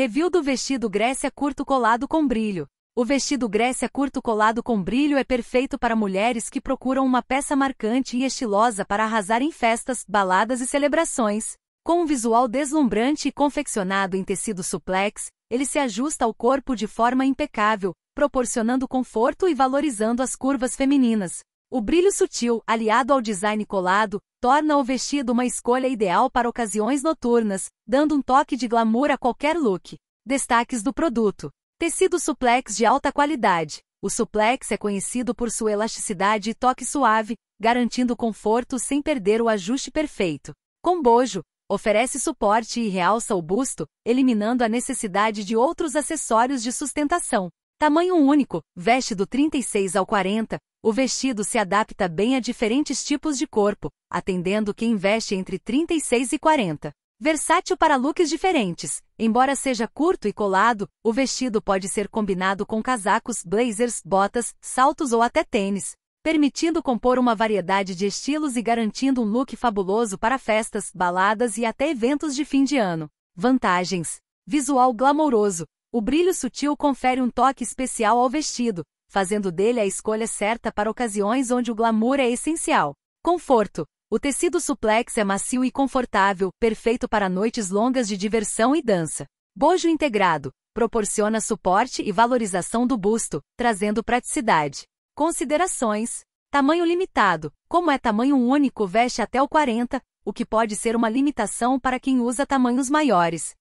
Review do vestido Grécia curto colado com brilho. O vestido Grécia curto colado com brilho é perfeito para mulheres que procuram uma peça marcante e estilosa para arrasar em festas, baladas e celebrações. Com um visual deslumbrante e confeccionado em tecido suplex, ele se ajusta ao corpo de forma impecável, proporcionando conforto e valorizando as curvas femininas. O brilho sutil, aliado ao design colado, torna o vestido uma escolha ideal para ocasiões noturnas, dando um toque de glamour a qualquer look. Destaques do produto: Tecido suplex de alta qualidade. O suplex é conhecido por sua elasticidade e toque suave, garantindo conforto sem perder o ajuste perfeito. Combojo oferece suporte e realça o busto, eliminando a necessidade de outros acessórios de sustentação. Tamanho único, veste do 36 ao 40, o vestido se adapta bem a diferentes tipos de corpo, atendendo quem veste entre 36 e 40. Versátil para looks diferentes. Embora seja curto e colado, o vestido pode ser combinado com casacos, blazers, botas, saltos ou até tênis, permitindo compor uma variedade de estilos e garantindo um look fabuloso para festas, baladas e até eventos de fim de ano. Vantagens: visual glamouroso. O brilho sutil confere um toque especial ao vestido, fazendo dele a escolha certa para ocasiões onde o glamour é essencial. Conforto. O tecido suplex é macio e confortável, perfeito para noites longas de diversão e dança. Bojo integrado. Proporciona suporte e valorização do busto, trazendo praticidade. Considerações. Tamanho limitado. Como é tamanho único, veste até o 40, o que pode ser uma limitação para quem usa tamanhos maiores.